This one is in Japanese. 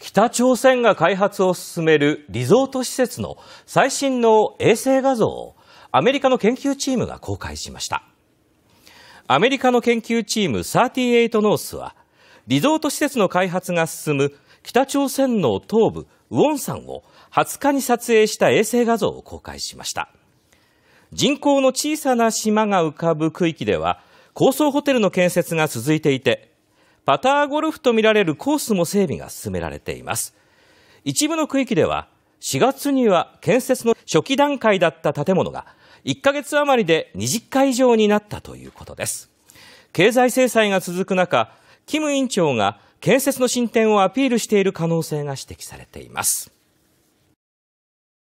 北朝鮮が開発を進めるリゾート施設の最新の衛星画像をアメリカの研究チームが公開しました。アメリカの研究チーム38ノースは、リゾート施設の開発が進む北朝鮮の東部ウォン山を20日に撮影した衛星画像を公開しました。人口の小さな島が浮かぶ区域では、高層ホテルの建設が続いていて、パターゴルフとみられるコースも整備が進められています。一部の区域では4月には建設の初期段階だった建物が1ヶ月余りで20回以上になったということです。経済制裁が続く中、キム委員長が建設の進展をアピールしている可能性が指摘されています。